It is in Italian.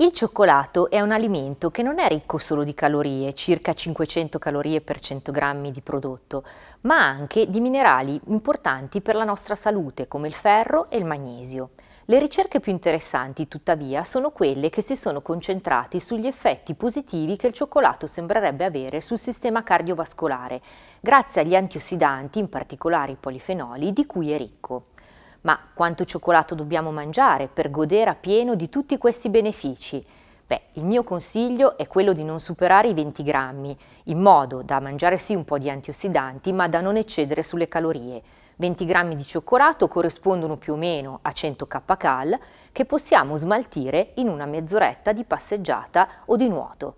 Il cioccolato è un alimento che non è ricco solo di calorie, circa 500 calorie per 100 grammi di prodotto, ma anche di minerali importanti per la nostra salute come il ferro e il magnesio. Le ricerche più interessanti, tuttavia, sono quelle che si sono concentrate sugli effetti positivi che il cioccolato sembrerebbe avere sul sistema cardiovascolare, grazie agli antiossidanti, in particolare i polifenoli, di cui è ricco. Ma quanto cioccolato dobbiamo mangiare per godere a pieno di tutti questi benefici? Beh, il mio consiglio è quello di non superare i 20 grammi, in modo da mangiare sì un po' di antiossidanti, ma da non eccedere sulle calorie. 20 grammi di cioccolato corrispondono più o meno a 100 kcal che possiamo smaltire in una mezz'oretta di passeggiata o di nuoto.